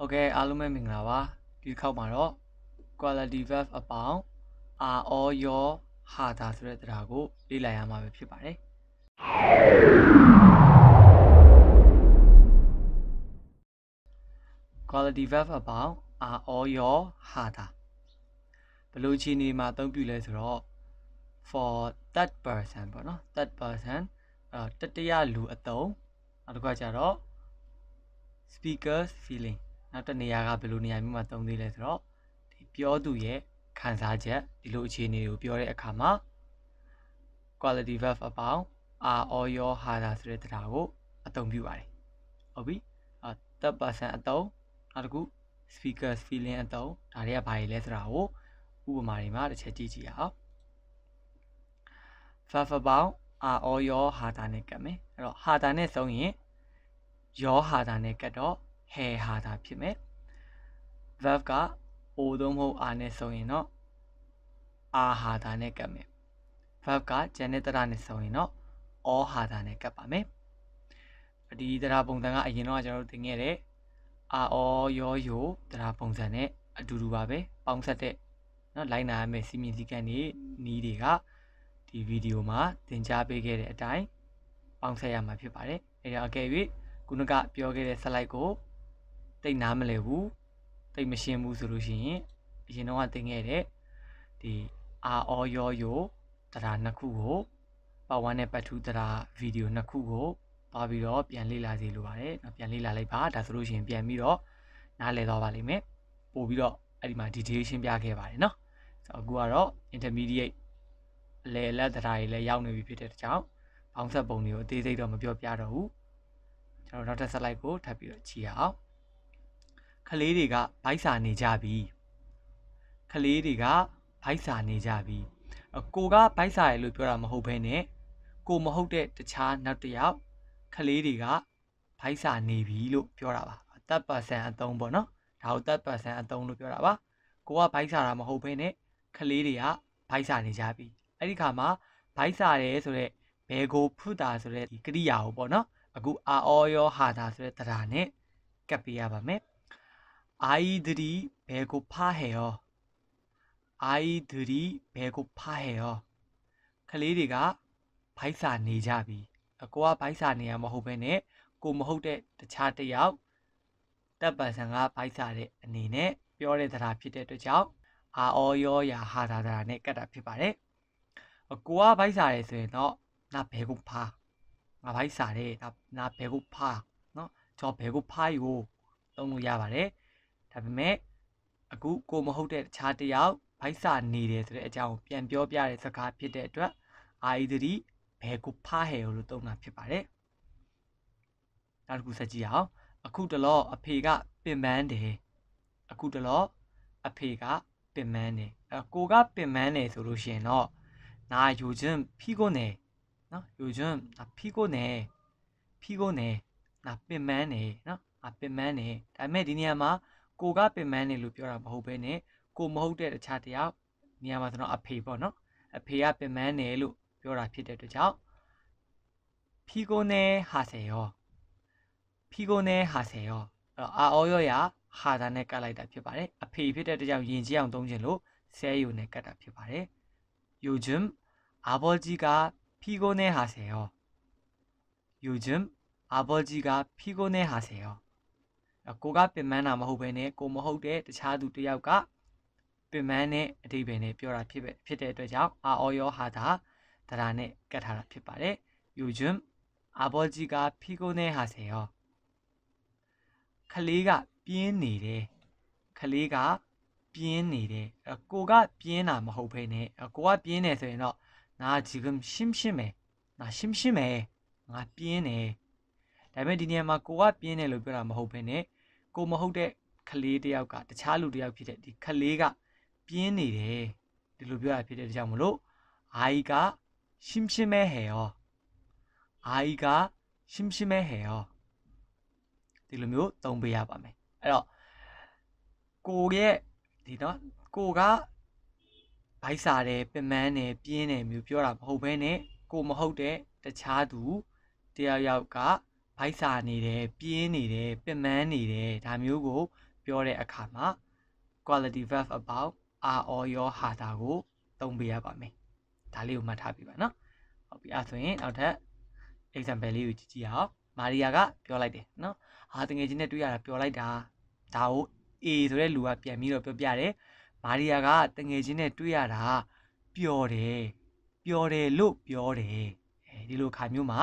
ဟုတ်ကဲ့အားလုံးပဲမင်္ဂလာပါဒီတစ်ခေါက်မှာတော့ quality valve အပေါင်း are all your ဟာတာဆိုတဲ့တရားကိုလေ့လာရမှာပဲဖြစ်ပါတယ်။ quality valve အပေါင်း are all your ဟာတာဘယ်လိုခြေနေမှာအသုံးပြုလဲဆိုတော့ for third person ပေါ့နော် third person အဲတတရလူအသုံးနောက်တစ်ခါကျတော့ speakers feeling နောက်တစ်နေရာကဘယ်လိုနေရာမျိုးမှာသုံးသေးလဲဆိုတော့ဒီပြောသူရဲ့ခံစားချက်ဒီလိုအခြေအနေကိုပြောတဲ့အခါမှာ quality verb အပေါင်း are or your hada ဆိုတဲ့တရားကိုအသုံးပြုပါတယ်ဟုတ်ပြီအ third person အသုံးနောက်တစ်ခု speakers feeling အသုံးဒါတွေကဘာတွေလဲဆိုတာကိုဥပမာတွေမှာတစ်ချက်ကြည့်ကြည့်အောင် verb အပေါင်း are or your hada နဲ့ကတ်မယ်အဲ့တော့ hada နဲ့သုံးရင် your hada နဲ့ကတ်တော့ဟဲဟာတာဖြစ်မယ် verb က o သို့မဟုတ် r နဲ့ဆိုရင်တော့ r ဟာတာနဲ့ကပ်မယ် verb ကဂျန်နဲ့တရနဲ့ဆိုရင်တော့ o ဟာတာနဲ့ကပ်ပါမယ်ဒီတရပုံစံကအရင်တော့ကျွန်တော်တို့သင်ခဲ့တဲ့ r o ရောယိုတရပုံစံနဲ့အတူတူပါပဲပေါင်းဆက်တဲ့เนาะလိုက်နာရမယ့်စီမင်းစည်းကမ်းတွေနီးတွေကဒီဗီဒီယိုမှာသင်ကြားပေးခဲ့တဲ့အတိုင်းပေါင်းဆက်ရမှာဖြစ်ပါတယ်အဲဒါအကယ်၍ခုနကပြောခဲ့တဲ့ slide ကိုတိတ်နားမလဲဘူးတိတ်မရှင်းဘူးဆိုလို့ရှိရင်အရင်တော့ကသင်ခဲ့တဲ့ဒီအာအောယောယိုတရားနှစ်ခုကိုပါဝါနဲ့ပတ်ထူးတရားဗီဒီယိုနှစ်ခုကိုသွားပြီးတော့ပြန်လေ့လာစီလိုပါတယ်။ပြန်လေ့လာလိုက်ပါဒါဆိုလို့ရှိရင်ပြန်ပြီးတော့နားလည်သွားပါလိမ့်မယ်။ပို့ပြီးတော့အဲ့ဒီမှာ detail ရှင်းပြခဲ့ပါတယ်နော်။ဆိုတော့အခုကတော့ intermediate အလယ်လက်တရားတွေလည်းရောက်နေပြီဖြစ်တဲ့ကြောင့်ပေါင်းဆက်ပုံတွေကိုအသေးစိတ်တော့မပြောပြတော့ဘူး။ကျွန်တော်နောက်တစ် slide ကိုထပ်ပြီးတော့ကြည့်အောင်။ခလေးတွေကဗိုက်စာနေကြပြီခလေးတွေကဗိုက်စာနေကြပြီကိုကဗိုက်စာရယ်လို့ပြောတာမဟုတ်ဘဲနဲ့ကိုမဟုတ်တဲ့တခြားနောက်တစ်ယောက်ခလေးတွေကဗိုက်စာနေပြီလို့ပြောတာပါသတ်ပါဆန်အသုံးပေါ့နော်ဒါကိုသတ်ပါဆန်အသုံးလို့ပြောတာပါကိုကဗိုက်စာတာမဟုတ်ဘဲနဲ့ခလေးတွေကဗိုက်စာနေကြပြီအဲ့ဒီခါမှာဗိုက်စာတယ်ဆိုတော့ဘဲကိုဖုတာဆိုတဲ့ဒီကရိယာကိုပေါ့နော်အခုအာအောရောဟာတာဆိုတဲ့တရားနဲ့ကပ်ပေးရပါမယ်아이들이배고파해 요. 아이들이배고파해 요. ကလေးတွေက바이사နေကြပြီအကိုကဘိုက်စာနေရမဟုတ်ပဲနဲ့ကိုမဟုတ်တဲ့တခြားတယောက်တပ်ပန်ဆန်ကဘိုက်စာတဲ့အနေနဲ့ပြောတဲ့သရာဖြစ်တဲ့အတွက်ကြောင့်အာအောယောယာဟာသာသာနဲ့ကတ်တာဖြစ်ပါတယ်အကိုကဘိုက်စာတယ်ဆိုရင်တော့နာဘဲကိုဖာငါဘိုက်စာတဲ့နာဘဲကိုဖာနော်ကျော်ဘဲကိုဖာယူသုံးလို့ရပါတယ်ဒါပေမဲ့အခုကိုမဟုတ်တဲ့တခြားတယောက်ဗိုက်စာနေတယ်ဆိုတဲ့အကြောင်းကိုပြန်ပြောပြတဲ့စကားဖြစ်တဲ့အတွက်အာဤသတိဘယ်ကိုဖားဟဲလို့သုံးတာဖြစ်ပါတယ်နောက်တစ်ခုဆက်ကြည့်အောင်အခုတလောအဖေကပင်ပန်းတယ်အခုတလောအဖေကပင်ပန်းတယ်အဲကိုကပင်ပန်းတယ်ဆိုလို့ရှိရင်တော့နာယူချင်းဖီကိုနေနော်ယူချင်းဖီကိုနေဖီကိုနေနာပင်ပန်းနေနော်အပင်ပန်းနေဒါပေမဲ့ဒီနေရာမှာကိုကပင်မန်းနေလို့ပြောတာမဟုတ်ဘဲနဲ့ကိုမဟုတ်တဲ့တခြားတယောက်နေရာမှာကျွန်တော်အဖေပေါ့နော်အဖေကပင်မန်းနေလို့ပြောတာဖြစ်တဲ့အတွက်ကြောင့်ဖီဂိုနေဟာဆေယောဖီဂိုနေဟာဆေယောအဲ့တော့အာအောယောရာဟာတာနဲ့ကတ်လိုက်တာဖြစ်ပါတယ်အဖေဖြစ်တဲ့တကြောင်ယင်ကြီးအောင်သုံးခြင်းလို့ဆဲယိုနဲ့ကတ်တာဖြစ်ပါတယ်요즘아버지가피곤해하세요요즘아버지가피곤해하세 요. ကိုကပင်မန်းတာမဟုတ်ဘဲနဲ့ကိုမဟုတ်တဲ့တခြားသူတယောက်ကပင်မန်းတဲ့အတိပယ်နဲ့ပြောတာဖြစ်ပဲဖြစ်တဲ့အတွက်ကြောင့်အာအောယောဟာတာတရာနဲ့ကတ်ထားတာဖြစ်ပါတယ်ယူဂျွမ်အာဘောကြီးကဖီကိုနဲ့ဟာစေရောခလေးကပြင်းနေတယ်ခလေးကပြင်းနေတယ်ကိုကပြင်းတာမဟုတ်ဘဲနဲ့ကိုကပြင်းနေဆိုရင်တော့ငါ지금심심해ငါ심심해ငါပြင်းနေဒါပေမဲ့ဒီနေရာမှာကိုကပြင်းတယ်လို့ပြောတာမဟုတ်ဘဲနဲ့ကိုမဟုတ်တဲ့ကလေးတယောက်ကတခြားလူတယောက်ဖြစ်တဲ့ဒီကလေးကပြင်းနေတယ်ဒီလိုပြောရဖြစ်တဲ့ကြောင့်မလို့အာကြီးကရှင်းရှင်းမဲဟဲရောအာကြီးကရှင်းရှင်းမဲဟဲရောဒီလိုမျိုးသုံးပေးရပါမယ်အဲ့တော့ကိုရဲ့ဒီနော်ကိုကဗိုက်စာတယ်ပင်မန်းတယ်ပြင်းတယ်မျိုးပြောတာမဟုတ်ဘဲနဲ့ကိုမဟုတ်တဲ့တခြားသူတယောက်ယောက်ကဗိုက်စာနေတယ်ပြင်းနေတယ်ပင်မန်းနေတယ်ဒါမျိုးကို ပြောတဲ့အခါမှာ quality verb about are or your ဟာတာကိုသုံးပေးရပါမယ်ဒါလေးကိုမှတ်ထားပြပါနော်ဟုတ်ပြီအဲဆိုရင်နောက်ထပ် example လေးကိုကြည့်ကြည့်အောင်မာရီယာကပြောလိုက်တယ်နော်ဟာတငယ်ချင်းနဲ့တွေ့ရတာပြောလိုက်တာဒါကို A ဆိုတဲ့လူကပြန်ပြီးတော့ပြောပြတယ်မာရီယာကတငယ်ချင်းနဲ့တွေ့ရတာပျော်တယ်ပျော်တယ်လို့ပြောတယ်အဲဒီလိုခါမျိုးမှာ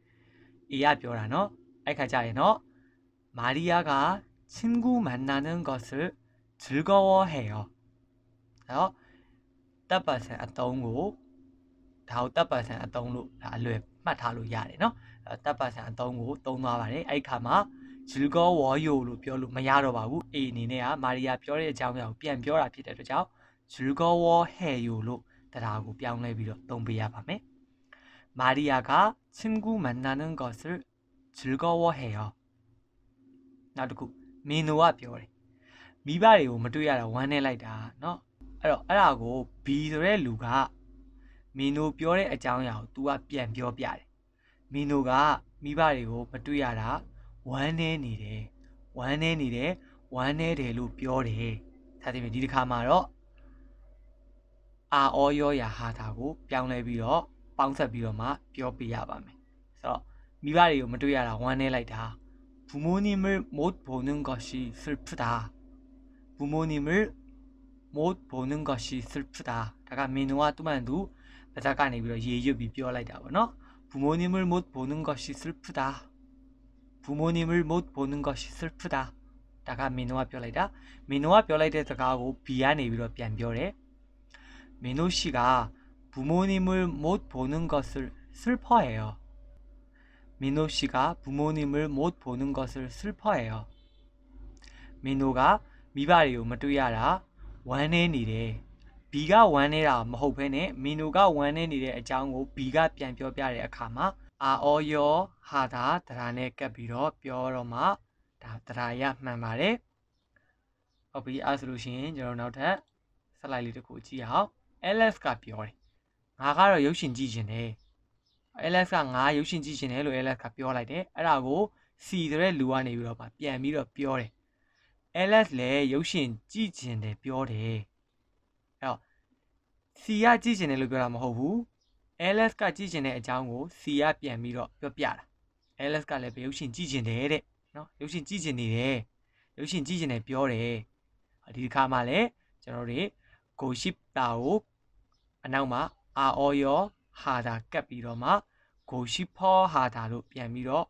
အေကပြောတာနော်အဲ့ခါကြရင်နော်မာရီယာက친구만나는것을즐거워해요နော်တပ်ပါဆန်အတုံးကိုဒါကိုတပ်ပါဆန်အတုံးလို့ဒါအလွယ်မှတ်ထားလို့ရတယ်နော်တပ်ပါဆန်အတုံးကိုသုံးသွားပါတယ်အဲ့ခါမှာဂျူကောဝေါ်ယိုလို့ပြောလို့မရတော့ပါဘူးအေအနေနဲ့ကမာရီယာပြောတဲ့အကြောင်းအရာကိုပြန်ပြောတာဖြစ်တဲ့အတွက်ကြောင့်ဂျူကောဝေါ်ဟဲယိုလို့တရားကိုပြောင်းလဲပြီးတော့သုံးပေးရပါမယ်마리아가친구만나는것을즐거워해 요. 나도민호와벼 래. 미발이오므뚜야라원해라이 다. 너. အဲ့တော့အဲ့ဒါကို B ဆိုတဲ့လူကမင်းတို့ပြောတဲ့အကြောင်းအရာကို तू ကပြန်ပြောပြတယ်မင်းတို့ကမိဘတွေကိုမတွေ့ရတာဝမ်းနေနေတယ်ဝမ်းနေနေတယ်ဝမ်းနေတယ်လို့ပြောတယ်ဒါသဖြင့်ဒီတစ်ခါမှာတော့အာအောရောရာဟာတာကိုပြောင်းလဲပြီးတော့ ပေါင်းဆက်ပြီးတော့မှပြောပြရပါမယ်ဆိုတော့မိဘတွေကိုမတွေ့ရတာဝမ်းနည်းလိုက်တာ부모님을못보는것이슬프다부모님을못보는것이슬프다ဒါကမင်းတို့ကသူ့မှန်သူပါဇက်ကနေပြီးတော့ရေရွတ်ပြီးပြောလိုက်တာပေါ့နော်부모님을못보는것이슬프다부모님을못보는것이슬프다ဒါကမင်းတို့ကပြောလိုက်တာမင်းတို့ကပြောလိုက်တဲ့စကားကိုဘီကနေပြီးတော့ပြန်ပြောတယ်မင်းတို့ရှိက 부모님을 못 보는 것을 슬퍼해요. 민호 씨가 부모님을 못 보는 것을 슬퍼해요. 민호가 미발이오 마뚜야라 완해니래. 비가 완해라 뭐베네 민호가 완해니래 장고 비가 변변변해 가마 아어요 하다 드라네 깨비로 뼈로마 다 드라야 만마래. ဟုတ်ပြီအဲဆိုလို့ရှိရင်ကျွငါကတော့ရုပ်ရှင်ကြည့်ခြင်းတယ် Alex ကငါရုပ်ရှင်ကြည့်ခြင်းတယ်လို့ Alex ကပြောလိုက်တယ်အဲ့ဒါကို C ဆိုတဲ့လူကနေပြီးတော့ပါပြန်ပြီးတော့ပြောတယ် Alex လည်းရုပ်ရှင်ကြည့်ခြင်းတယ်ပြောတယ်အဲ့တော့ C ကကြည့်ခြင်းတယ်လို့ပြောတာမဟုတ်ဘူး Alex ကကြည့်ခြင်းတဲ့အကြောင်းကို C ကပြန်ပြီးတော့ပြောပြတာ Alex ကလည်းရုပ်ရှင်ကြည့်ခြင်းတယ်တဲ့နော်ရုပ်ရှင်ကြည့်ခြင်းနေတယ်ရုပ်ရှင်ကြည့်ခြင်းတယ်ပြောတယ်ဒီတစ်ခါမှလည်းကျွန်တော်တို့ကိုရှိတာကိုအနောက်မှာအာအောယောဟာတာကတ်ပြီးတော့မှဂိုရှိဖောဟာတာလို့ပြန်ပြီးတော့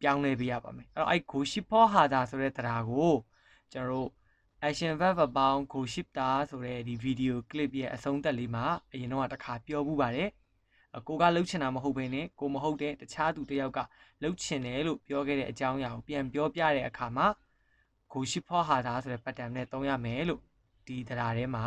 ပြောင်းလဲပေးရပါမယ်အဲ့တော့အဲ့ဂိုရှိဖောဟာတာဆိုတဲ့တရားကိုကျွန်တော်တို့ action verb အပေါင်းဂိုရှိတာဆိုတဲ့ဒီ video clip ရဲ့အဆုံးသက်လေးမှာအရင်တော့တခါပြောမှုပါတယ်ကိုကလှုပ်ချင်တာမဟုတ်ဘဲနဲ့ကိုမဟုတ်တဲ့တခြားသူတယောက်ကလှုပ်ချင်တယ်လို့ပြောခဲ့တဲ့အကြောင်းအရာကိုပြန်ပြောပြတဲ့အခါမှာဂိုရှိဖောဟာတာဆိုတဲ့ pattern နဲ့သုံးရမယ်လို့ဒီတရားထဲမှာ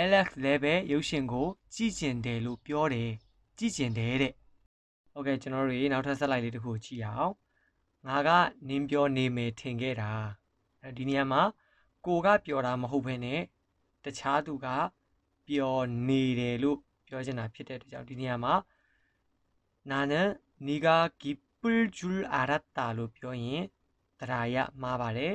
Alex လည်းပဲရုပ်ရှင်ကိုကြည့်ကျင်တယ်လို့ပြောတယ်ကြည့်ကျင်တယ်တဲ့โอเคကျွန်တော်တို့ရေနောက်ထပ်ဆက်လိုက်လေးတစ်ခုကြည့်အောင်ငါကနင်းပြောနေမယ်ထင်ခဲ့တာဒီနေရာမှာကိုကပြောတာမဟုတ်ဘဲနဲ့တခြားသူက ပြောနေတယ်လို့ပြောချင်တာဖြစ်တဲ့အတွက်ကြောင့်ဒီနေရာမှာနာနန်နီဂါဂီပူဂျူအာရတာလို့ပြောရင်တရားရမှားပါတယ်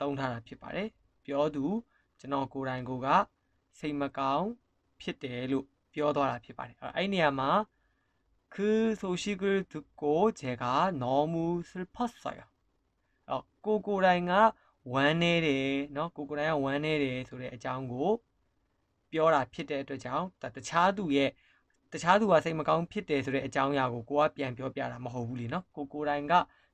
သုံးထားတာဖြစ်ပါတယ်ပြောသူကျွန်တော်ကိုယ်တိုင်ကိုကစိတ်မကောင်းဖြစ်တယ်လို့ပြောသွားတာဖြစ်ပါတယ်အဲ့အဲ့နေရာမှာ그소식을듣고제가너무슬펐어요အော်ကိုကိုယ်တိုင်ကဝမ်းနေတယ်เนาะကိုကိုယ်တိုင်ကဝမ်းနေတယ်ဆိုတဲ့အကြောင်းကိုပြောတာဖြစ်တဲ့အတွက်ကြောင့်တခြားသူရဲ့တခြားသူကစိတ်မကောင်းဖြစ်တယ်ဆိုတဲ့အကြောင်းအရာကိုကိုကပြန်ပြောပြတာမဟုတ်ဘူးလीเนาะကိုကိုယ်တိုင်က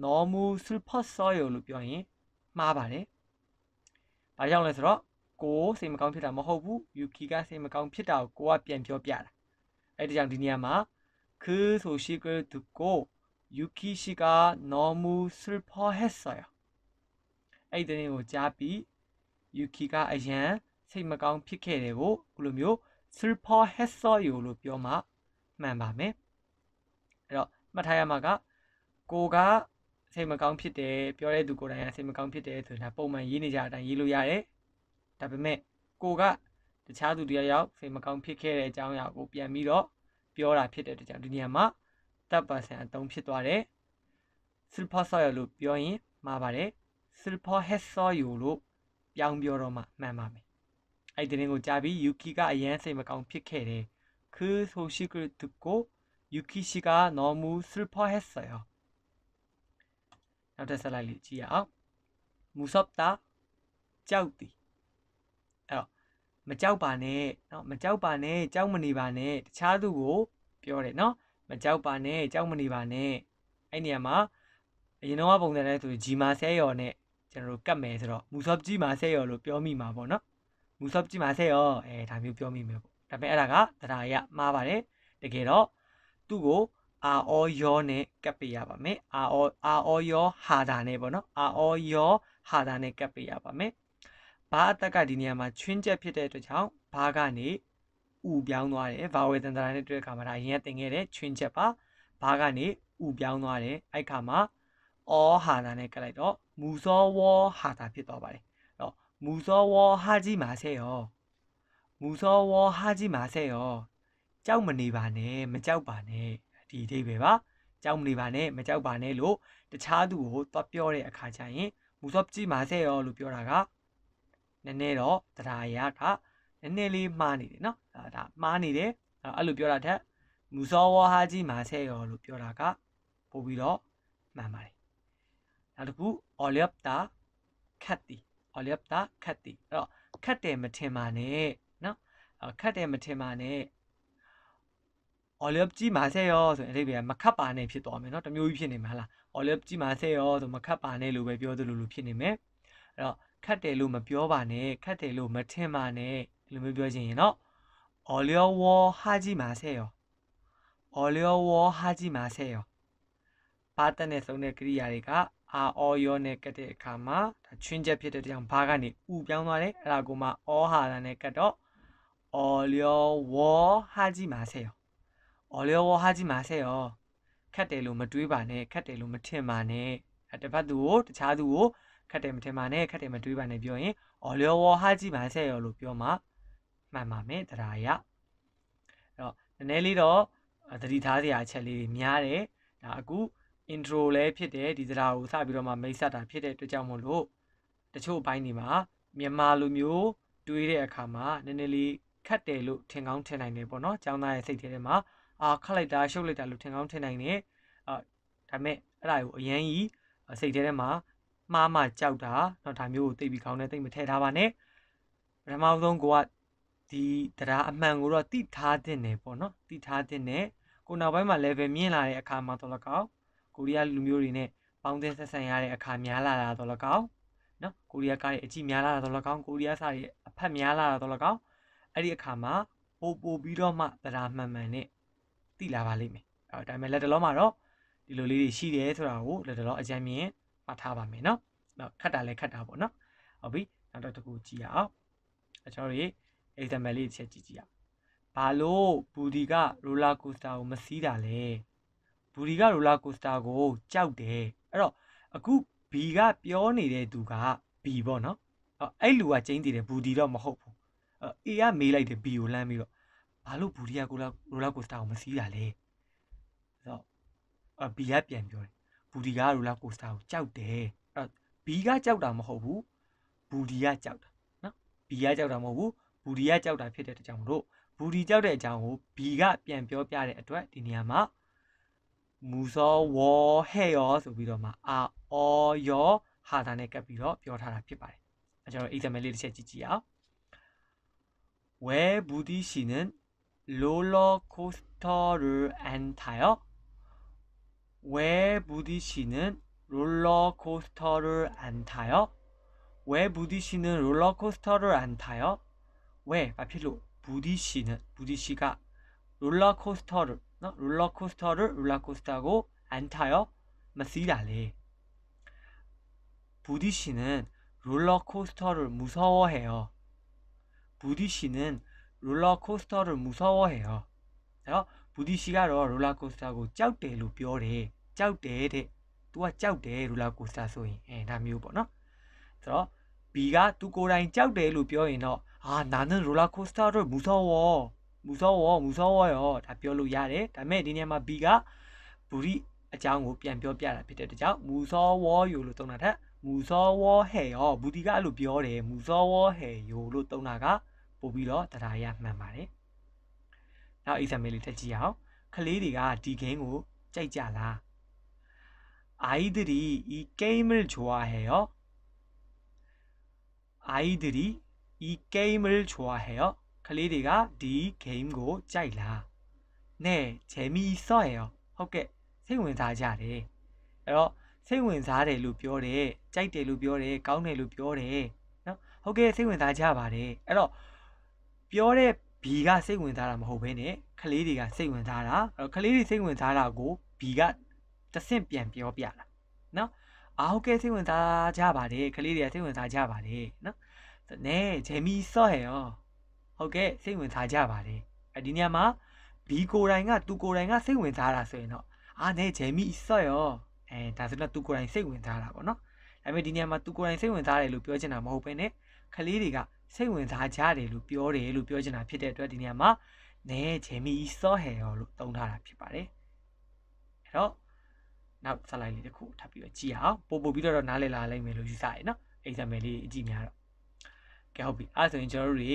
너무 슬펐어요. 루병이 마발에 마장을 해서 고 쌤이 강피다 뭐 허브 유키가 쌤이 강피다 고와 변표비아라 에디장 리니아마 그 소식을 듣고 유키 씨가 너무 슬퍼했어요. 에이드는 오자비 유키가 아 이젠 쌤이 강피케 되고 그러며 슬퍼했어요. 루병마 맨밤에 그래서 마타야마가 고가 စိတ်မကောင်းဖြစ်တယ်ပြောတဲ့သူကိုယ်တိုင်ကစိတ်မကောင်းဖြစ်တယ်ဆိုရင်ဒါပုံမှန်ရေးနေကြအတိုင်းရေးလို့ရတယ်ဒါပေမဲ့ကိုကတခြားသူတယောက်ယောက်စိတ်မကောင်းဖြစ်ခဲ့တဲ့အကြောင်းအရာကိုပြန်ပြီးတော့ပြောတာဖြစ်တဲ့အတွက်ကြောင့်ဒီနေရာမှာ third person အသုံးဖြစ်သွားတယ်슬퍼서요လို့ပြောရင်မှားပါတယ်슬퍼했어요လို့ပြောင်းပြောတော့မှမှန်ပါမယ်အဲ့ဒီတင်ကိုကြားပြီး Yuki ကအရန်စိတ်မကောင်းဖြစ်ခဲ့တယ်그 소식을 듣고 유키 씨가 너무 슬퍼했어요. နောက်ထပ်ဆက်လိုက်လေးကြည့်ရအောင်မူဆော့တာကြောက်သည်အဲ့တော့မကြောက်ပါနဲ့เนาะမကြောက်ပါနဲ့ကြောက်မနေပါနဲ့တခြားသူကိုပြောတယ်เนาะမကြောက်ပါနဲ့ကြောက်မနေပါနဲ့အဲ့နေရာမှာအရင်တော့ပုံစံနဲ့ဆိုဂျီမာဆဲရော်နဲ့ကျွန်တော်တို့ကတ်မယ်ဆိုတော့မူဆော့ဂျီမာဆဲရော်လို့ပြောမိမှာပေါ့เนาะမူဆော့ဂျီမာဆဲရော်အဲဒါမျိုးပြောမိမယ်ပေါ့ဒါပေမဲ့အဲ့ဒါကတရားရမှားပါတယ်တကယ်တော့သူ့ကိုအာအောယောနဲ့ကပ်ပေးရပါမယ်အာအောအာအောယောဟာတာနဲ့ပေါ့နော်အာအောယောဟာတာနဲ့ကပ်ပေးရပါမယ်ဘာအတက်ကဒီနေရာမှာချွင်းချက်ဖြစ်တဲ့အတွက်ကြောင့်ဘာကနေဥပြောင်းသွားတယ်ဘာဝေသန္တရာနဲ့တွေ့တဲ့အခါမှာဒါအရင်ကသင်ခဲ့တဲ့ချွင်းချက်ပါဘာကနေဥပြောင်းသွားတယ်အဲ့ခါမှာအောဟာတာနဲ့ကပ်လိုက်တော့မူဇောဝောဟာတာဖြစ်သွားပါတယ်အဲ့တော့မူဇောဝောဟာကြီးမာဆေယောမူဇောဝောဟာကြီးမာဆေယောကြောက်မနေပါနဲ့မကြောက်ပါနဲ့ဒီအဓိပ္ပာယ်ပါကြောက်မနေပါနဲ့မကြောက်ပါနဲ့လို့တခြားသူကိုသွားပြောတဲ့အခါကျရင်မူစော့ကြည့်ပါစေရောလို့ပြောတာကနည်းနည်းတော့တရားရကနည်းနည်းလေးမှားနေတယ်နော်ဒါဒါမှားနေတယ်အဲ့လိုပြောတာထက်မူစောဝါဟာကြည့်ပါစေရောလို့ပြောတာကပို့ပြီးတော့မှန်ပါတယ်နောက်တစ်ခု olyopta ခတ်တီ olyopta ခတ်တီအဲ့တော့ခတ်တယ်မထင်ပါနဲ့နော်ခတ်တယ်မထင်ပါနဲ့အော်လျော့ကြည့်ပါစေရောဆိုရင်အလေးပဲမခတ်ပါနဲ့ဖြစ်သွားမယ်เนาะတမျိုးကြီးဖြစ်နေမှာလားအော်လျော့ကြည့်ပါစေရောဆိုမခတ်ပါနဲ့လို့ပဲပြောသလိုလိုဖြစ်နေမယ်အဲ့တော့ခတ်တယ်လို့မပြောပါနဲ့ခတ်တယ်လို့မထင်ပါနဲ့ဒီလိုမျိုးပြောချင်ရင်เนาะအော်လျော့ဝေါ်ဟာကြည့်ပါစေရောအော်လျော့ဝေါ်ဟာကြည့်ပါစေရောဘာတက်နဲ့စုံတဲ့ကရိယာတွေကအာအော်ယောနဲ့ကတ်တဲ့အခါမှာဒါချွင်းချက်ဖြစ်တဲ့တရားဘာကနေဥပြောင်းသွားတယ်အဲ့ဒါကိုမှအောဟာတာနဲ့ကတ်တော့အော်လျော်ဝေါ်ဟာကြည့်ပါစေရောအော်လျောဝဟာကြီးမာဆက်ရောခက်တယ်လို့မတွေးပါနဲ့ခက်တယ်လို့မထင်ပါနဲ့တစ်ဖက်သူကိုတခြားသူကိုခက်တယ်မထင်ပါနဲ့ခက်တယ်မတွေးပါနဲ့ပြောရင်အော်လျောဝဟာကြီးမာဆက်ရောလို့ပြောမှမှန်ပါမယ်တရားရအဲ့တော့နည်းနည်းလေးတော့သတိထားစရာအချက်လေးတွေများတယ်ဒါအခု intro လည်းဖြစ်တယ်ဒီစကားကိုစပြီးတော့မှမိတ်ဆက်တာဖြစ်တဲ့အတွက်ကြောင့်မို့လို့တချို့အပိုင်းတွေမှာမြန်မာလူမျိုးတွေးတဲ့အခါမှာနည်းနည်းလေးခက်တယ်လို့ထင်ကောင်းထင်နိုင်တယ်ပေါ့နော်ចောင်းသားရဲ့စိတ်ထဲမှာအာခတ်လိုက်တာရှုပ်လိုက်တာလို့ထင်ကောင်းထင်နိုင်တယ်အာဒါပေမဲ့အဲ့ဒါကိုအရန်ကြီးစိတ်ထဲထဲမှာမှားမှကြောက်တာเนาะဒါမျိုးကိုသိပြီးခေါင်းထဲသိမထည့်ထားပါနဲ့ပထမဆုံးကိုကဒီတရားအမှန်ကိုတော့တိထားတင်တယ်ပေါ့နော်တိထားတင်တယ်ကိုနောက်ပိုင်းမှာ level မြင့်လာတဲ့အခါမှာတော့လကောက်ကိုရီးယားလူမျိုးတွေနဲ့ပေါင်းသင်းဆက်ဆံရတဲ့အခါများလာတာတော့လကောက်နော်ကိုရီးယားကားရဲ့အကြည့်များလာတာတော့လကောက်ကိုရီးယားစာရဲ့အဖက်များလာတာတော့လကောက်အဲ့ဒီအခါမှာပို့ပို့ပြီးတော့မှတရားမှန်မှန်နဲ့သိလာပါလိမ့်မယ်။အဲဒါပေမဲ့လက်တလုံးမှာတော့ဒီလိုလေးတွေရှိတယ်ဆိုတာကိုလက်တလုံးအကြံမြင်မှတ်ထားပါမယ်နော်။နောက်ခတ်တာလဲခတ်တာပေါ့နော်။ဟုတ်ပြီ။နောက်တစ်ခုကြည့်ရအောင်။အကျွန်တော်တို့ example လေးတစ်ချက်ကြည့်ကြည့်ရအောင်။ဘာလို့ဘူဒီကရိုလာကိုစတာကိုမစီးတာလဲ။ဘူဒီကရိုလာကိုစတာကိုကြောက်တယ်။အဲ့တော့အခု B ကပြောနေတဲ့သူက B ပေါ့နော်။အဲ့လူကကျင်းတည်တယ်ဘူဒီတော့မဟုတ်ဘူး။အေကမေးလိုက်တယ်ဘီကိုလမ်းပြီးတော့ဘာလို့ဘူရီယာကိုလာရိုလာကိုစတာကိုမစီးတာလဲဆိုတော့အဘီကပြန်ပြောတယ်ဘူဒီကရိုလာကိုစတာကိုကြောက်တယ်အဲ့တော့ဘီကကြောက်တာမဟုတ်ဘူးဘူဒီကကြောက်တာနော်ဘီကကြောက်တာမဟုတ်ဘူးဘူဒီကကြောက်တာဖြစ်တဲ့တကြောင်တို့ဘူဒီကြောက်တဲ့အကြောင်းကိုဘီကပြန်ပြောပြတဲ့အတွက်ဒီနေရာမှာမူစောဝဟဲ့ရောဆိုပြီးတော့မှအာအောယောဟာတာနဲ့ကပ်ပြီးတော့ပြောထားတာဖြစ်ပါတယ်အဲကျွန်တော် example လေးတစ်ချက်ကြည့်ကြည့်အောင်ဝဲဘူဒီရှိနန် 롤러코스터를 안 타요? 왜부디 씨는 롤러코스터를 안 타요? 왜부디 씨는 롤러코스터를 안 타요? 왜 마필로 부디 씨는 부디 씨가 롤러코스터를 어? 롤러코스터를 롤러코스터고 안 타요? 맞습니다네. 예. 부디 씨는 롤러코스터를 무서워해요. 부디 씨는 roller coaster တို့မူဆောဝဟဲဟောနော်ဘူဒီရှိကတော့ roller coaster ကိုကြောက်တယ်လို့ပြောတယ်ကြောက်တယ်တဲ့ तू ကကြောက်တယ် roller coaster ဆိုရင်အဲဒါမျိုးပေါ့နော်ဆိုတော့ B က तू ကိုယ်တိုင်ကြောက်တယ်လို့ပြောရင်တော့ဟာနာနန် roller coaster တို့မူဆောဝမူဆောဝမူဆောဝရောဒါပြောလို့ရတယ်ဒါပေမဲ့ဒီနေရာမှာ B ကဘူဒီအကြောင်းကိုပြန်ပြောပြတာဖြစ်တဲ့တကြောင်မူဆောဝယိုလို့သုံးတာထက်မူစောဝဟဲ့ရောဘူဒီကအဲ့လိုပြောတယ်မူစောဝဟဲ့ယိုလို့သုံးတာကပို့ပြီးတော့တရားရမှန်ပါတယ်။နောက် example လေးထပ်ကြည့်အောင်။ကလေးတွေကဒီဂိမ်းကိုကြိုက်ကြလား။아이들이이게임을좋아해요아이들이이게임을좋아해요ကလေးတွေကဒီ game ကိုကြိုက်လား။네재미있어요ဟုတ်ကဲ့စိတ်ဝင်စားကြတယ်။အဲ့တော့စိတ်ဝင်စားတယ်လို့ပြောတယ်ကြိုက်တယ်လို့ပြောတယ်ကောင်းတယ်လို့ပြောတယ်နော်ဟုတ်ကဲ့စိတ်ဝင်စားကြပါတယ်အဲ့တော့ပြောတဲ့ဘီကစိတ်ဝင်စားတာမဟုတ်ဘဲနဲ့ကလေးတွေကစိတ်ဝင်စားတာအဲ့တော့ကလေးတွေစိတ်ဝင်စားတာကိုဘီကတဆင့်ပြန်ပြောပြတာနော်အာဟုတ်ကဲစိတ်ဝင်စားကြပါတယ်ကလေးတွေကစိတ်ဝင်စားကြပါတယ်နော်နဲဂျယ်မီဆော့ဟဲ့ရောဟုတ်ကဲစိတ်ဝင်စားကြပါတယ်အဒီညမှာဘီကိုတိုင်ကသူကိုတိုင်ကစိတ်ဝင်စားတာဆိုရင်တော့အာနဲဂျယ်မီဆော့ရောအဲဒါဆိုတော့သူကိုတိုင်စိတ်ဝင်စားတာပေါ့နော်ဒါပေမဲ့ဒီညမှာသူကိုယ်တိုင်စိတ်ဝင်စားတယ်လို့ပြောချင်တာမဟုတ်ဘဲနဲ့ကလေးတွေကစိတ်ဝင်စားကြတယ်လို့ပြောတယ်လို့ပြောချင်တာဖြစ်တဲ့အတွက်ဒီနေရာမှာနဲဂျေမီဆော့ဟယ်ရောလို့သုံးထားတာဖြစ်ပါတယ်အဲ့တော့နောက် slide လေးတစ်ခုထပ်ပြီးတော့ကြည့်အောင်ပို့ပို့ပြီးတော့နားလည်လာလိမ့်မယ်လို့ယူဆရယ်နော် example လေးအကြည့်များတော့ကဲဟုတ်ပြီအဲ့ဆိုရင်ကျွန်တော်တို့တွေ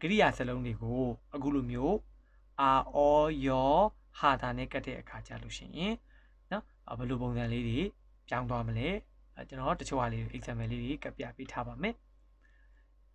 ကိရိယာစလုံးတွေကိုအခုလိုမျိုး are all your ဟာတာနဲ့ကတ်တဲ့အခါကြလို့ရှိရင်နော်ဘယ်လိုပုံစံလေးတွေပြောင်းသွားမလဲကျွန်တော်တချို့ဟာလေး example လေးတွေကပြပေးထားပါမယ်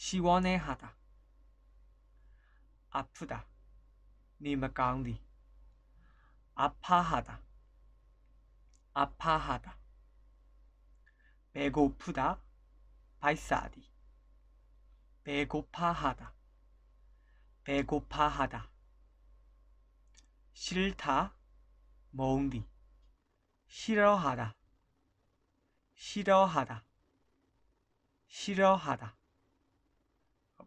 시원해하다 아프다 니마강디 아파하다 아파하다 배고프다 바이사디 배고파하다 배고파하다 싫다 모운디 싫어하다 싫어하다 싫어하다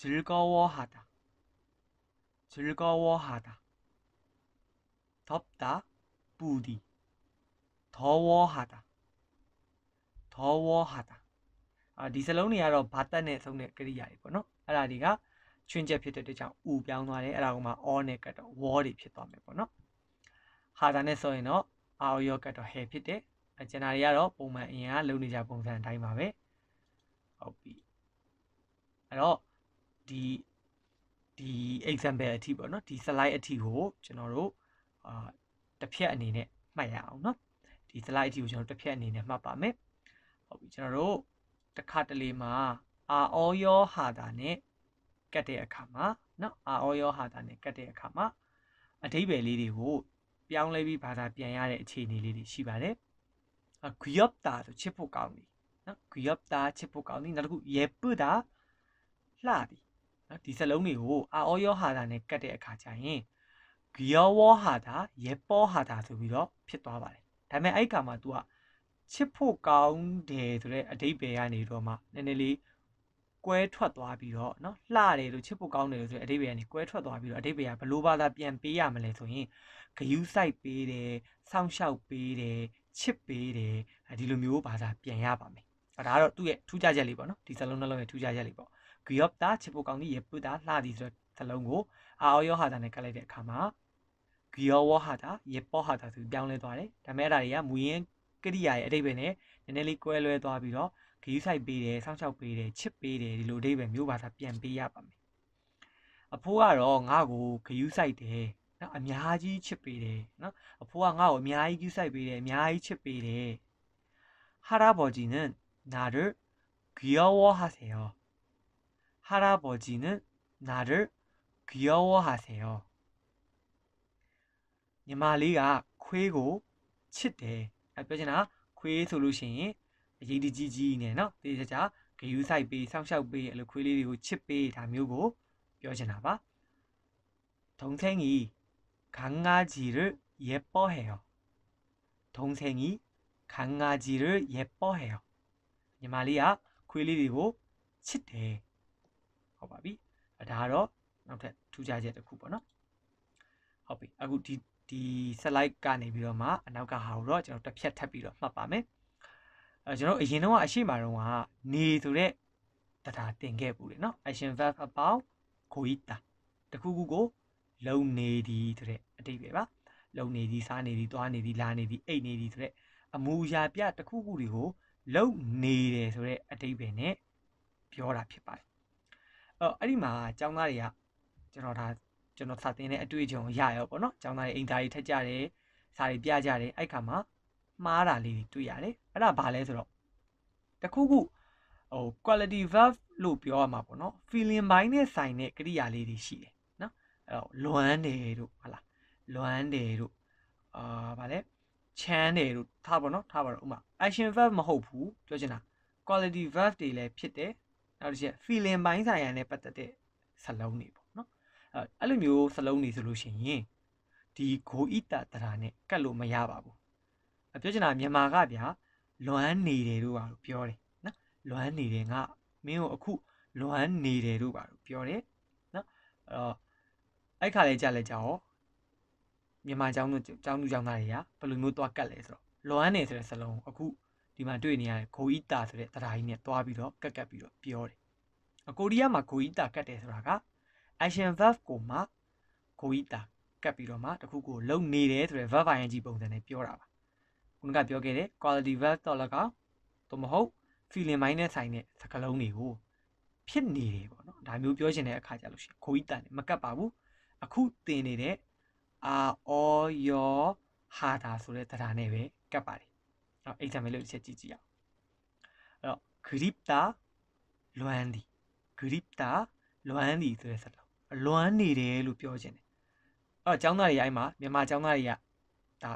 즐거워하다즐거워하다덥다부디더워하다더워하다အာဒီစလုံးတွေကတော့ဘာတက်နဲ့ဆုံးတဲ့ကရိယာတွေပေါ့နော်အဲ့ဒါတွေကချွင်းချက်ဖြစ်တဲ့အတွက်ကြောင့်ဥပြောင်းသွားတယ်အဲ့ဒါကမှ all နဲ့ကတ်တော့ war တွေဖြစ်သွားမယ်ပေါ့နော်ဟာတာနဲ့ဆိုရင်တော့ ao ရောကတ်တော့ he ဖြစ်တယ်ကျန်တာတွေကတော့ပုံမှန်အရင်ကလုံနေကြပုံစံအတိုင်းပါပဲဟုတ်ပြီအဲ့တော့ဒီဒီ example အထိပေါ့နော်ဒီ slide အထိကိုကျွန်တော်တို့အာတစ်ဖြက်အနေနဲ့မှတ်ရအောင်နော်ဒီ slide အထိကိုကျွန်တော်တစ်ဖြက်အနေနဲ့မှတ်ပါမယ်ဟုတ်ပြီကျွန်တော်တို့တစ်ခါတလေမှာ are all your ဟာတာနဲ့ကတ်တဲ့အခါမှာနော် are all your ဟာတာနဲ့ကတ်တဲ့အခါမှာအဓိပ္ပာယ်လေးတွေကိုပြောင်းလဲပြီးဘာသာပြန်ရတဲ့အခြေအနေလေးတွေရှိပါတယ်။ guyop ta ဆိုချစ်ဖို့ကောင်းပြီနော် guyop ta ချစ်ဖို့ကောင်းပြီနောက်တစ်ခု yep ta လှပြီနော်ဒီစလုံးတွေကိုအာအောယောဟာတာနဲ့ကတ်တဲ့အခါကျရင်ဂီယောဝဟာတာရေပေါ်ဟာတာဆိုပြီးတော့ဖြစ်သွားပါတယ်ဒါပေမဲ့အဲ့ကမှာ तू ကချစ်ဖို့ကောင်းတယ်ဆိုတဲ့အတိတ်ပဲကနေတော့မှနည်းနည်းလေးကွဲထွက်သွားပြီးတော့နော်လှတယ်လို့ချစ်ဖို့ကောင်းတယ်လို့ဆိုတဲ့အတိတ်ပဲကနေကွဲထွက်သွားပြီးတော့အတိတ်ပဲကဘလို့ဘာသာပြန်ပေးရမလဲဆိုရင်ဂယူးဆိုင်ပေးတယ်စောင့်ရှောက်ပေးတယ်ချစ်ပေးတယ်ဒီလိုမျိုးဘာသာပြန်ရပါမယ်ဒါကတော့သူ့ရဲ့ထူးခြားချက်လေးပေါ့နော်ဒီစလုံးနှလုံးရဲ့ထူးခြားချက်လေးပေါ့ဂယော့တာချေပိုကောင်ဒီယေပုတာလှသည်ဆိုတဲ့သလုံးကိုအာအောယောဟာတာနဲ့ကပ်လိုက်တဲ့အခါမှာဂယောဝဟာတာယေပောဟာတာဆိုပြောင်းလဲသွားတယ်ဒါပေမဲ့အဲ့ဒါတွေကမူရင်းကိရိယာရဲ့အဓိပ္ပာယ်နဲ့နည်းနည်းလေးကွဲလွဲသွားပြီးတော့ဂယူးဆိုင်ပေးတယ်စောင့်ရှောက်ပေးတယ်ချစ်ပေးတယ်ဒီလိုအဓိပ္ပာယ်မျိုးဘာသာပြန်ပေးရပါမယ်အဖိုးကတော့ငါ့ကိုဂယူးဆိုင်တယ်နော်အများကြီးချစ်ပေးတယ်နော်အဖိုးကငါ့ကိုအများကြီးဂယူးဆိုင်ပေးတယ်အများကြီးချစ်ပေးတယ်ဟာရာဘော်ဂျီနန်နာဒဂယောဝဟာဆေယော 할아버지는 나를 귀여워하세요. 이 말이가 쾌고 치대. 표지나 쾌 솔루션이 예리지지네. 너 대자 그 유사이 베 상샤 베 알로 리리고치베 다묘고 표지나 봐. 동생이 강아지를 예뻐해요. 동생이 강아지를 예뻐해요. 이 말이야 쾌리리고 치대. ခေါ်ပါပြီ။ဒါကတော့နောက်ထပ်ထူးခြားချက်တစ်ခုပေါ့နော်။ဟုတ်ပြီ။အခုဒီဒီ slide ကနေပြီးတော့မှအနောက်ကဟာကိုတော့ကျွန်တော်တစ်ဖြတ်ထပ်ပြီးတော့မှတ်ပါမယ်။အဲကျွန်တော်အရင်တော့အရှိမာတော့ကနေဆိုတဲ့တရားတင်ခဲ့ဘူးလေနော် action verb အပေါင်းကိုဤတာတခုခုကိုလုံနေသည်ဆိုတဲ့အတိတ်ပဲပါလုံနေသည်စားနေသည်သွားနေသည်လာနေသည်အိတ်နေသည်ဆိုတဲ့အမူအရာပြတခုခုတွေကိုလုံနေတယ်ဆိုတဲ့အတိတ်ပဲ ਨੇ ပြောတာဖြစ်ပါတယ်တော့အဲ့ဒီမှာကျောင်းသားတွေကကျွန်တော်ဒါကျွန်တော်စာသင်တဲ့အတွေ့အကြုံရရောပေါ့နော်ကျောင်းသားတွေအိမ်သားတွေထက်ကြတယ်စာတွေပြကြတယ်အဲ့ခါမှာမှားတာလေးတွေတွေ့ရတယ်အဲ့ဒါဘာလဲဆိုတော့တခုခုဟို quality verb လို့ပြောရမှာပေါ့နော် feeling ဘိုင်းနဲ့ဆိုင်တဲ့ကရိယာလေးတွေရှိတယ်နော်အဲ့တော့လွမ်းတယ်တို့ဟာလားလွမ်းတယ်တို့အာဗာလဲချမ်းတယ်တို့ထားပါတော့ထားပါတော့ဥမာ action verb မဟုတ်ဘူးပြောချင်တာ quality verb တွေလည်းဖြစ်တယ်နောက်တစ်ချက် feeling ပိုင်းဆိုင်ရာနဲ့ပတ်သက်တဲ့စလုံးတွေပေါ့နော်အဲ့လိုမျိုးစလုံးတွေဆိုလို့ရှိရင်ဒီဂိုဤတတရာနဲ့ကတ်လို့မရပါဘူးပြောချင်တာမြန်မာကဗျာလွမ်းနေတယ်လို့ပါလို့ပြောတယ်နော်လွမ်းနေတယ်ငါမင်းကိုအခု လွမ်းနေတယ်လို့ပါလို့ပြောတယ်နော်အဲ့တော့အဲ့ခါလဲကြလဲကြောမြန်မာကျောင်းတို့ကျောင်းသူကျောင်းသားတွေကဘယ်လိုမျိုးသွားကတ်လဲဆိုတော့လွမ်းနေဆိုတဲ့စလုံးအခုဒီမှာတွေ့နေရတဲ့ဂိုအီတာဆိုတဲ့တရားကြီးနဲ့တွားပြီးတော့ကက်ကက်ပြီးတော့ပြောတယ်။ကိုရီးယားမှာဂိုအီတာကက်တယ်ဆိုတာက action verb ကိုမှဂိုအီတာကက်ပြီးတော့မှတခုခုလုံနေတယ်ဆိုတဲ့ verb ing ပုံစံနဲ့ပြောတာပါ။ခုနကပြောခဲ့တဲ့ quality verb တော့လကောက်သို့မဟုတ် feeling mind နဲ့ဆိုင်တဲ့စကားလုံးတွေကိုဖြစ်နေတယ်ပေါ့နော်။ဒါမျိုးပြောချင်တဲ့အခါကျလို့ရှိရင်ဂိုအီတာနဲ့မကက်ပါဘူး။အခုတင်နေတဲ့ are all your harder ဆိုတဲ့တရားနဲ့ပဲကက်ပါတယ်နော် example လို့တစ်ချက်ကြည့်ကြည့်အောင်အဲ့တော့ gripta လွမ်းသည် gripta လွမ်းသည်ဆိုတဲ့စကားလွမ်းနေတယ်လို့ပြောခြင်းတယ်အဲ့တော့ចောင်းသားတွေအိုင်းမှာမြန်မာចောင်းသားတွေကဒါ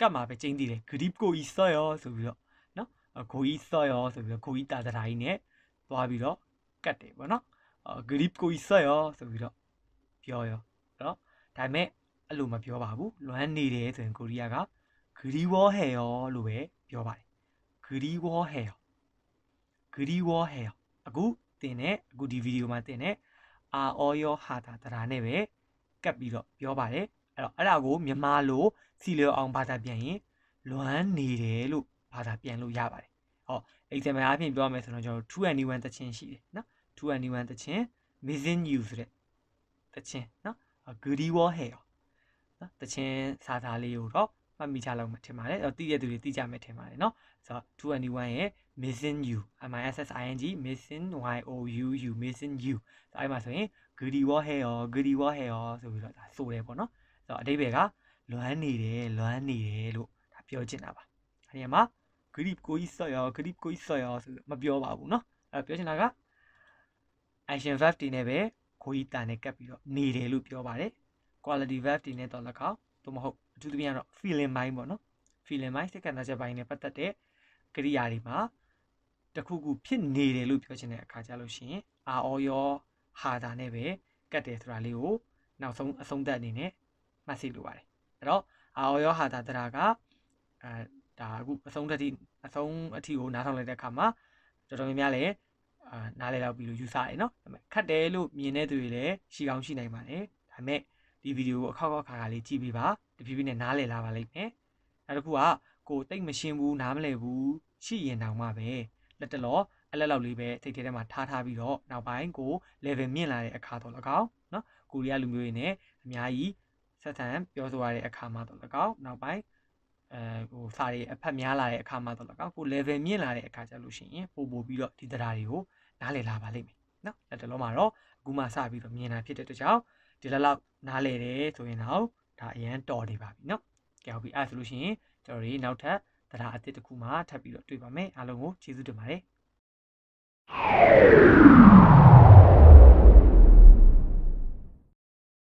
ကတ်မှာပဲကျင်းတည်တယ် grip ကိုဤဆော့ရောဆိုပြီးတော့နော်ကိုဤဆော့ရောဆိုပြီးတော့ကိုဤတာတာကြီးနဲ့သွားပြီးတော့ကတ်တယ်ပေါ့နော် grip ကိုဤဆော့ရောဆိုပြီးတော့ပြောရောနော်ဒါပေမဲ့အဲ့လိုမပြောပါဘူးလွမ်းနေတယ်ဆိုရင်ကိုရီးယားကဂရီဝေါ်ဟဲယောလို့ပဲပြောပါတယ်ဂရီဝေါ်ဟဲယောဂရီဝေါ်ဟဲယောအခုတင်တဲ့အခုဒီဗီဒီယိုမှာတင်တဲ့အာအောယောဟာတာတရာနဲ့ပဲကပ်ပြီးတော့ပြောပါတယ်အဲ့တော့အဲ့ဒါကိုမြန်မာလိုစီလျောအောင်ဘာသာပြန်ရင်လွမ်းနေတယ်လို့ဘာသာပြန်လို့ရပါတယ်ဟော example အပြင်ပြောရမယ်ဆိုတော့ကျွန်တော်2 and 1တခြင်းရှိတယ်နော်2 and 1တခြင်း missing you ဆိုတဲ့တခြင်းနော် goody war hair နော်တခြင်းစာသားလေးကိုတော့မှတ်မိကြလောက်မှထင်ပါတယ်။သိတဲ့သူတွေသိကြမယ်ထင်ပါတယ်နော်။ဆိုတော့221ရဲ့ missing you missing missing y o u u missing you ဆိုအဲ့မှာဆိုရင် greedy war hair or greedy war hair ဆိုပြီးတော့ဒါဆိုတယ်ပေါ့နော်။ဆိုတော့အတိပ္ပယ်ကလွမ်းနေတယ်လွမ်းနေတယ်လို့ဒါပြောချင်တာပါ။အဲဒီမှာ grip ကိုကြီးဆော့ရော grip ကိုကြီးဆော့ရောဆိုမပြောပါဘူးနော်။အဲပြောချင်တာက action verb တွေနဲ့ပဲကိုကြီးတန်နဲ့ကပ်ပြီးတော့နေတယ်လို့ပြောပါတယ်။ quality verb တွေနဲ့တော့လည်းကောက်သို့မဟုတ်အထူးသဖြင့်ကတော့ feeling mind ပေါ့နော် feeling mind စိတ်ကံတချက်ပိုင်းနဲ့ပတ်သက်တဲ့ကရိယာတွေမှာတခုခုဖြစ်နေတယ်လို့ပြောချင်တဲ့အခါကြလို့ရှိရင်အာအောရောဟာတာနဲ့ပဲကတ်တယ်ဆိုတာလေးကိုနောက်ဆုံးအဆုံးသတ်အနေနဲ့မှတ်စီလိုပါတယ်အဲ့တော့အာအောရောဟာတာတရာကအဲဒါအခုအဆုံးသတ်တိအဆုံးအထိကိုနားထောင်လိုက်တဲ့အခါမှာတော်တော်များများလည်းအာနားလည်လောက်ပြီးလို့ယူဆတယ်နော်ဒါပေမဲ့ခတ်တယ်လို့မြင်တဲ့သူတွေလည်းရှိကောင်းရှိနိုင်ပါတယ်ဒါပေမဲ့ဒီဗီဒီယိုကိုအခောက်အခောက်ခါခါလေးကြည့်ပြီးပါတဖြည်းဖြည်းနဲ့နားလည်လာပါလိမ့်မယ်နောက်တစ်ခုကကိုတိတ်မရှင်းဘူးနားမလည်ဘူးရှိရင်တောင်မှပဲလက်တလောအလက်လောက်လေးပဲစိတ်ထဲထဲမှာထားထားပြီးတော့နောက်ပိုင်းကို level မြင့်လာတဲ့အခါတော့လကောက်နော်ကိုရီးယားလူမျိုးတွေနဲ့အများကြီးဆက်ဆံပြောဆိုရတဲ့အခါမှာတော့လကောက်နောက်ပိုင်းအဲဟိုစာတွေအဖက်များလာတဲ့အခါမှာတော့လကောက်ကို level မြင့်လာတဲ့အခါကျလို့ရှိရင်ပို့ပို့ပြီးတော့ဒီတရားတွေကိုနားလည်လာပါလိမ့်မယ်နော်လက်တလုံးမှာတော့အခုမှစပြီးတော့မြင်တာဖြစ်တဲ့တကြောင်ဒီလောက်လောက်နားလည်တယ်ဆိုရင်တော့ဒါအရန်တော်နေပါပြီเนาะကဲဟုတ်ပြီအဲ့ဆိုလို့ရှိရင်ကျွန်တော်တို့နောက်ထပ်တရားအသစ်တစ်ခုမှထပ်ပြီးတော့တွေ့ပါမယ်အားလုံးကိုကျေးဇူးတင်ပါတယ်